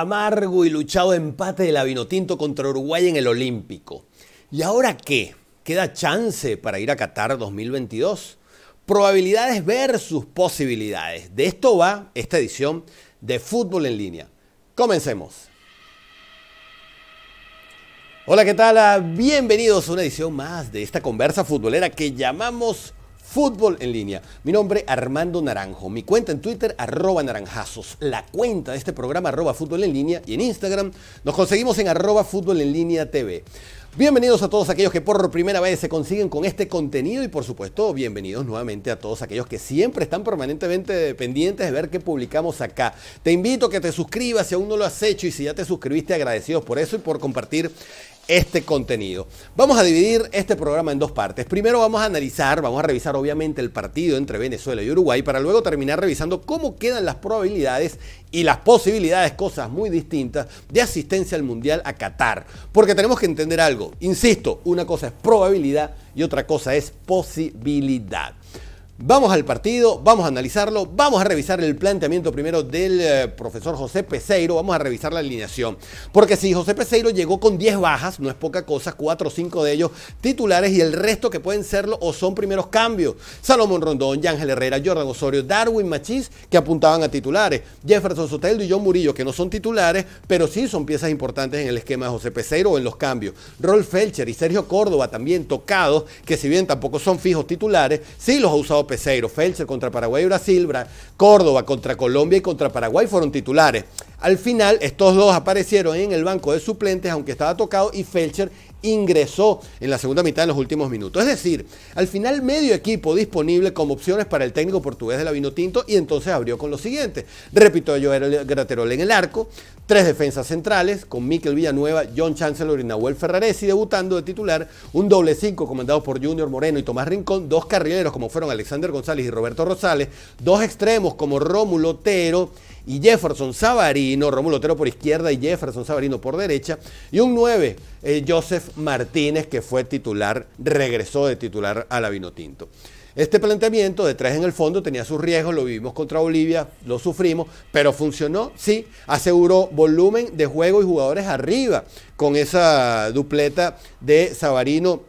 amargo y luchado empate de la Vinotinto contra Uruguay en el Olímpico. ¿Y ahora qué? ¿Queda chance para ir a Qatar 2022? Probabilidades versus posibilidades. De esto va esta edición de Fútbol en Línea. Comencemos. Hola, ¿qué tal? Ah, bienvenidos a una edición más de esta conversa futbolera que llamamos Fútbol en línea. Mi nombre Armando Naranjo. Mi cuenta en Twitter arroba naranjazos. La cuenta de este programa arroba fútbol en línea y en Instagram nos conseguimos en arroba fútbol en línea TV. Bienvenidos a todos aquellos que por primera vez se consiguen con este contenido y por supuesto bienvenidos nuevamente a todos aquellos que siempre están permanentemente pendientes de ver qué publicamos acá. Te invito a que te suscribas si aún no lo has hecho y si ya te suscribiste agradecidos por eso y por compartir este contenido. Vamos a dividir este programa en dos partes. Primero vamos a analizar, vamos a revisar obviamente el partido entre Venezuela y Uruguay para luego terminar revisando cómo quedan las probabilidades y las posibilidades, cosas muy distintas, de asistencia al Mundial a Qatar. Porque tenemos que entender algo. Insisto, una cosa es probabilidad y otra cosa es posibilidad. Vamos al partido, vamos a analizarlo, vamos a revisar el planteamiento primero del eh, profesor José Peseiro, vamos a revisar la alineación. Porque si José Peseiro llegó con 10 bajas, no es poca cosa, 4 o 5 de ellos titulares y el resto que pueden serlo o son primeros cambios. Salomón Rondón, Yángel Herrera, Jordan Osorio, Darwin Machís, que apuntaban a titulares, Jefferson Soteldo y John Murillo, que no son titulares, pero sí son piezas importantes en el esquema de José Peseiro o en los cambios. Rolf Felcher y Sergio Córdoba también tocados, que si bien tampoco son fijos titulares, sí los ha usado Peseiro, Felcher contra Paraguay y Brasil, Córdoba contra Colombia y contra Paraguay fueron titulares. Al final, estos dos aparecieron en el banco de suplentes, aunque estaba tocado, y Felcher ingresó en la segunda mitad en los últimos minutos. Es decir, al final medio equipo disponible como opciones para el técnico portugués de la Tinto y entonces abrió con lo siguiente. Repito, yo era el Graterol en el arco, tres defensas centrales con Miquel Villanueva, John Chancellor y Nahuel Ferraresi debutando de titular, un doble cinco comandado por Junior Moreno y Tomás Rincón, dos carrileros como fueron Alexander González y Roberto Rosales, dos extremos como Rómulo Otero y Jefferson Savarino, Rómulo Otero por izquierda y Jefferson Savarino por derecha, y un 9, eh, Joseph Martínez, que fue titular, regresó de titular a la Vinotinto. Este planteamiento de tres en el fondo tenía sus riesgos, lo vivimos contra Bolivia, lo sufrimos, pero funcionó, sí, aseguró volumen de juego y jugadores arriba con esa dupleta de Sabarino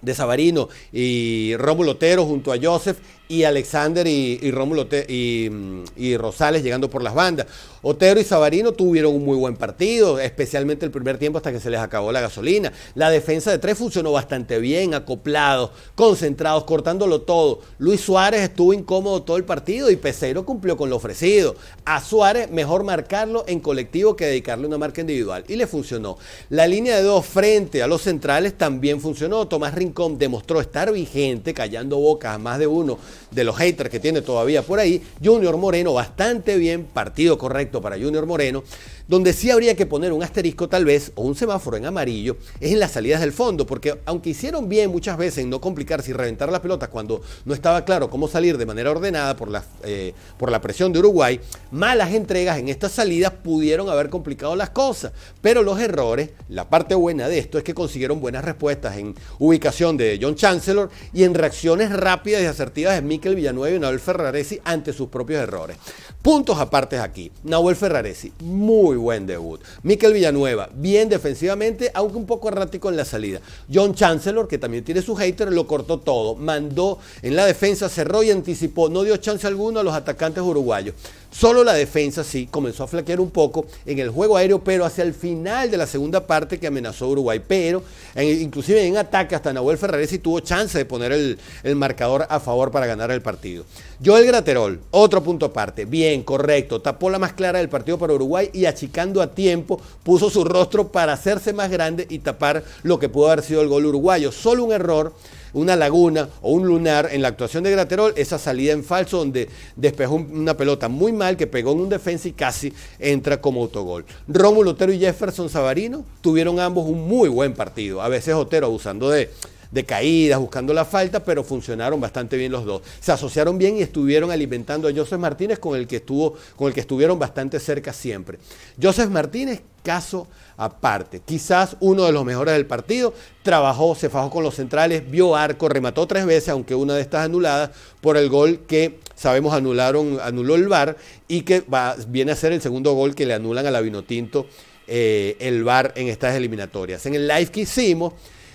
de Savarino y Rómulo Otero junto a Joseph y Alexander y, Rómulo y, Rosales llegando por las bandas. Otero y Sabarino tuvieron un muy buen partido, especialmente el primer tiempo hasta que se les acabó la gasolina. La defensa de tres funcionó bastante bien, acoplados, concentrados, cortándolo todo. Luis Suárez estuvo incómodo todo el partido y Peseiro cumplió con lo ofrecido. A Suárez mejor marcarlo en colectivo que dedicarle una marca individual y le funcionó. La línea de dos frente a los centrales también funcionó. Tomás Rincón demostró estar vigente, callando bocas a más de uno de los haters que tiene todavía por ahí. Junior Moreno, bastante bien, partido correcto para Junior Moreno. Donde sí habría que poner un asterisco tal vez o un semáforo en amarillo es en las salidas del fondo, porque aunque hicieron bien muchas veces en no complicarse y reventar las pelotas cuando no estaba claro cómo salir de manera ordenada por la, eh, por la presión de Uruguay, malas entregas en estas salidas pudieron haber complicado las cosas. Pero los errores, la parte buena de esto es que consiguieron buenas respuestas en ubicación de John Chancellor y en reacciones rápidas y asertivas de Miquel Villanueva y Nahuel Ferraresi ante sus propios errores. Puntos apartes aquí. Nahuel Ferraresi, muy buen debut. Miquel Villanueva, bien defensivamente, aunque un poco errático en la salida. John Chancellor, que también tiene su hater, lo cortó todo. Mandó en la defensa, cerró y anticipó. No dio chance alguno a los atacantes uruguayos. Solo la defensa sí comenzó a flaquear un poco en el juego aéreo, pero hacia el final de la segunda parte que amenazó Uruguay. Pero inclusive en ataque hasta Nahuel Ferraresi tuvo chance de poner el, el, marcador a favor para ganar el partido. Joel Graterol, otro punto aparte. Bien, correcto. Tapó la más clara del partido para Uruguay y achicando a tiempo puso su rostro para hacerse más grande y tapar lo que pudo haber sido el gol uruguayo. Solo un error una laguna o un lunar en la actuación de Graterol, esa salida en falso donde despejó una pelota muy mal que pegó en un defensa y casi entra como autogol. Rómulo Otero y Jefferson Savarino tuvieron ambos un muy buen partido, a veces Otero abusando de de caídas, buscando la falta, pero funcionaron bastante bien los dos. Se asociaron bien y estuvieron alimentando a Joseph Martínez con el que, estuvo, con el que estuvieron bastante cerca siempre. Joseph Martínez, caso aparte, quizás uno de los mejores del partido, trabajó, se fajó con los centrales, vio arco, remató tres veces, aunque una de estas anuladas por el gol que sabemos anularon, anuló el VAR y que viene a ser el segundo gol que le anulan a la Vinotinto eh, el VAR en estas eliminatorias. En el live que hicimos,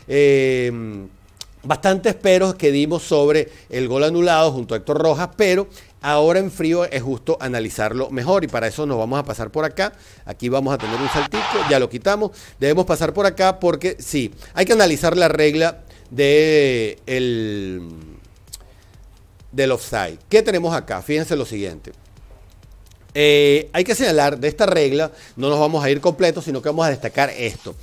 eh, bastantes peros que dimos sobre el gol anulado junto a Héctor Rojas, pero ahora en frío es justo analizarlo mejor y para eso nos vamos a pasar por acá. Aquí vamos a tener un saltito, ya lo quitamos. Debemos pasar por acá porque sí, hay que analizar la regla de el, del offside. ¿Qué tenemos acá? Fíjense lo siguiente. Eh, hay que señalar de esta regla, no nos vamos a ir completos, sino que vamos a destacar esto.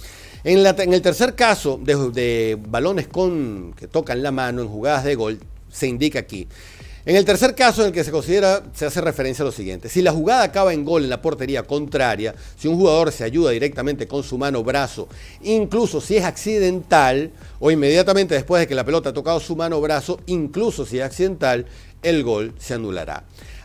En, el tercer caso de, balones con, que tocan la mano en jugadas de gol, se indica aquí. En el tercer caso en el que se considera, se hace referencia a lo siguiente. Si la jugada acaba en gol en la portería contraria, si un jugador se ayuda directamente con su mano o brazo, incluso si es accidental o inmediatamente después de que la pelota ha tocado su mano o brazo, incluso si es accidental, el gol se anulará.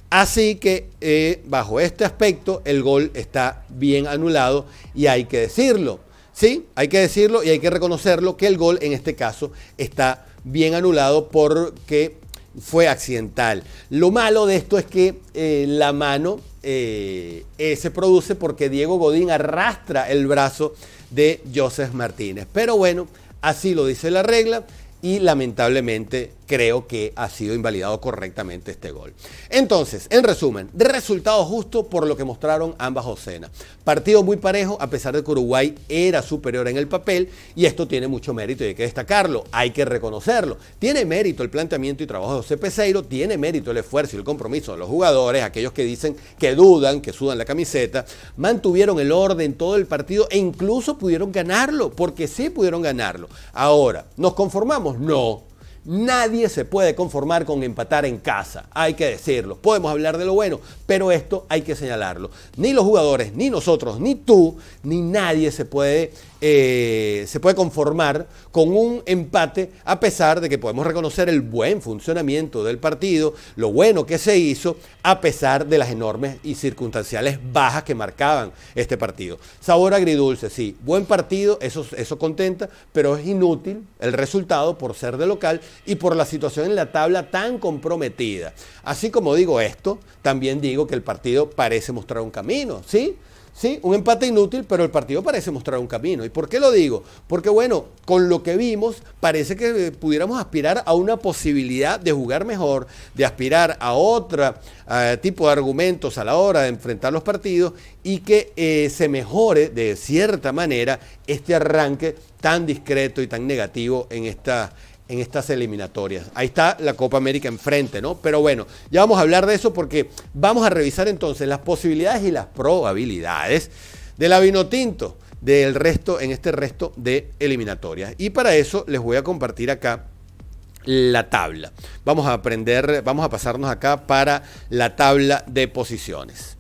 Así que eh, bajo este aspecto el gol está bien anulado y hay que decirlo Sí, hay que decirlo y hay que reconocerlo que el gol en este caso está bien anulado porque fue accidental. Lo malo de esto es que eh, la mano eh, eh, se produce porque Diego Godín arrastra el brazo de Joseph Martínez. Pero bueno, así lo dice la regla y lamentablemente creo que ha sido invalidado correctamente este gol. Entonces, en resumen, resultado justo por lo que mostraron ambas ocenas. Partido muy parejo, a pesar de que Uruguay era superior en el papel, y esto tiene mucho mérito y hay que destacarlo, hay que reconocerlo. Tiene mérito el planteamiento y trabajo de José Peseiro, tiene mérito el esfuerzo y el compromiso de los jugadores, aquellos que dicen que dudan, que sudan la camiseta, mantuvieron el orden todo el partido e incluso pudieron ganarlo, porque sí pudieron ganarlo. Ahora, ¿nos conformamos? No, Nadie se puede conformar con empatar en casa, hay que decirlo. Podemos hablar de lo bueno, pero esto hay que señalarlo. Ni los jugadores, ni nosotros, ni tú, ni nadie se puede eh, se puede conformar con un empate, a pesar de que podemos reconocer el buen funcionamiento del partido, lo bueno que se hizo, a pesar de las enormes y circunstanciales bajas que marcaban este partido. Sabor agridulce, sí, buen partido, eso, eso contenta, pero es inútil el resultado por ser de local y por la situación en la tabla tan comprometida. Así como digo esto, también digo que el partido parece mostrar un camino, ¿sí? Sí, un empate inútil, pero el partido parece mostrar un camino. ¿Y por qué lo digo? Porque bueno, con lo que vimos, parece que eh, pudiéramos aspirar a una posibilidad de jugar mejor, de aspirar a otro tipo de argumentos a la hora de enfrentar los partidos y que eh, se mejore de cierta manera este arranque tan discreto y tan negativo en esta en estas eliminatorias. Ahí está la Copa América enfrente, ¿no? Pero bueno, ya vamos a hablar de eso porque vamos a revisar entonces las posibilidades y las probabilidades del la tinto del resto en este resto de eliminatorias. Y para eso les voy a compartir acá la tabla. Vamos a aprender, vamos a pasarnos acá para la tabla de posiciones.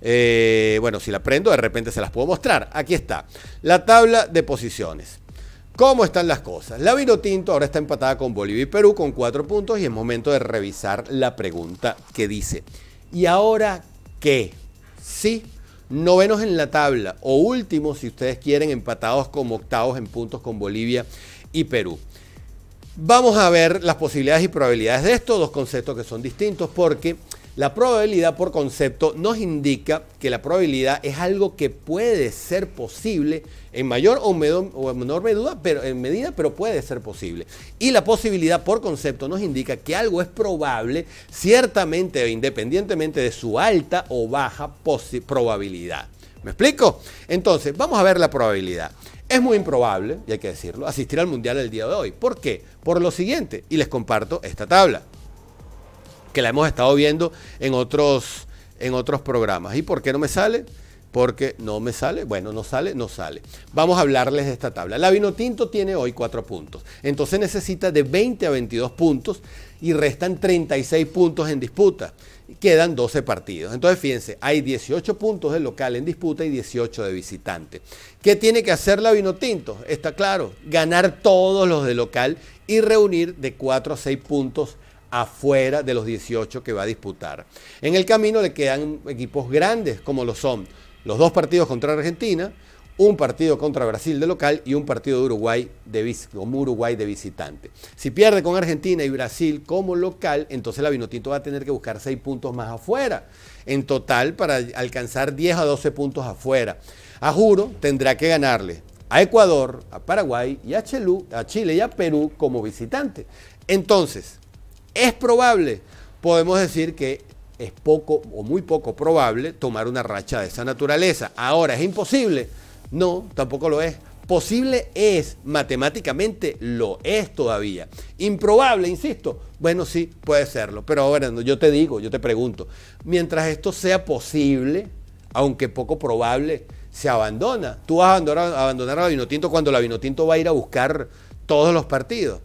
Eh, bueno, si la prendo, de repente se las puedo mostrar. Aquí está. La tabla de posiciones. ¿Cómo están las cosas? La Tinto ahora está empatada con Bolivia y Perú con cuatro puntos y es momento de revisar la pregunta que dice, ¿y ahora qué? Sí, novenos en la tabla o últimos, si ustedes quieren, empatados como octavos en puntos con Bolivia y Perú. Vamos a ver las posibilidades y probabilidades de esto, dos conceptos que son distintos porque la probabilidad por concepto nos indica que la probabilidad es algo que puede ser posible en mayor o, menor medida pero, en medida, pero puede ser posible. Y la posibilidad por concepto nos indica que algo es probable ciertamente o independientemente de su alta o baja probabilidad. ¿Me explico? Entonces, vamos a ver la probabilidad. Es muy improbable, y hay que decirlo, asistir al Mundial el día de hoy. ¿Por qué? Por lo siguiente, y les comparto esta tabla que la hemos estado viendo en otros, en otros programas. ¿Y por qué no me sale? Porque no me sale, bueno, no sale, no sale. Vamos a hablarles de esta tabla. La tinto tiene hoy 4 puntos, entonces necesita de 20 a 22 puntos y restan 36 puntos en disputa. Quedan 12 partidos. Entonces fíjense, hay 18 puntos de local en disputa y 18 de visitante. ¿Qué tiene que hacer la tinto? Está claro, ganar todos los de local y reunir de 4 a 6 puntos afuera de los 18 que va a disputar. En el camino le quedan equipos grandes como lo son los dos partidos contra Argentina, un partido contra Brasil de local y un partido de Uruguay de, Uruguay de visitante. Si pierde con Argentina y Brasil como local, entonces la Vinotinto va a tener que buscar 6 puntos más afuera, en total para alcanzar 10 a 12 puntos afuera. A Juro tendrá que ganarle a Ecuador, a Paraguay y a, a Chile y a Perú como visitante. Entonces, es probable, podemos decir que es poco o muy poco probable tomar una racha de esa naturaleza. Ahora, ¿es imposible? No, tampoco lo es. Posible es, matemáticamente lo es todavía. Improbable, insisto, bueno, sí, puede serlo. Pero ahora yo te digo, yo te pregunto, mientras esto sea posible, aunque poco probable, se abandona. Tú vas a abandonar, a abandonar la Vinotinto cuando la Vinotinto va a ir a buscar todos los partidos.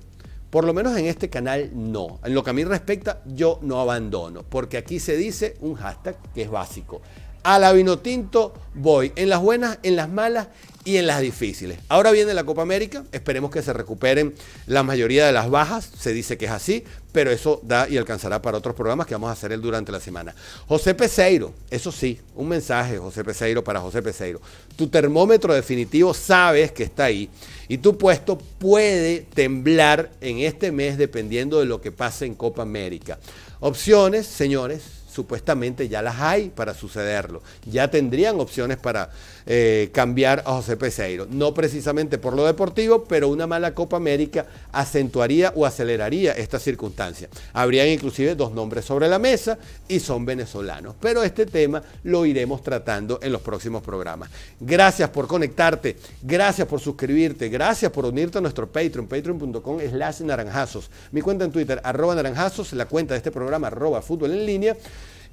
Por lo menos en este canal no. En lo que a mí respecta, yo no abandono, porque aquí se dice un hashtag que es básico. A la vino tinto voy, en las buenas, en las malas y en las difíciles. Ahora viene la Copa América, esperemos que se recuperen la mayoría de las bajas, se dice que es así, pero eso da y alcanzará para otros programas que vamos a hacer el durante la semana. José Peseiro, eso sí, un mensaje, José Peseiro, para José Peseiro. Tu termómetro definitivo sabes que está ahí y tu puesto puede temblar en este mes dependiendo de lo que pase en Copa América. Opciones, señores, supuestamente ya las hay para sucederlo. Ya tendrían opciones para eh, cambiar a José Peseiro. No precisamente por lo deportivo, pero una mala Copa América acentuaría o aceleraría esta circunstancia. Habrían inclusive dos nombres sobre la mesa y son venezolanos. Pero este tema lo iremos tratando en los próximos programas. Gracias por conectarte, gracias por suscribirte, gracias por unirte a nuestro Patreon, patreon.com slash naranjazos. Mi cuenta en Twitter, arroba naranjazos, la cuenta de este programa, arroba fútbol en línea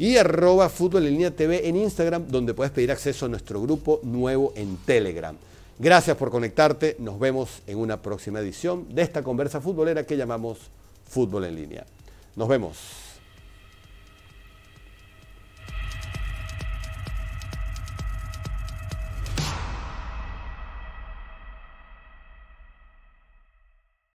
y arroba Fútbol en Línea TV en Instagram, donde puedes pedir acceso a nuestro grupo nuevo en Telegram. Gracias por conectarte, nos vemos en una próxima edición de esta conversa futbolera que llamamos Fútbol en Línea. Nos vemos.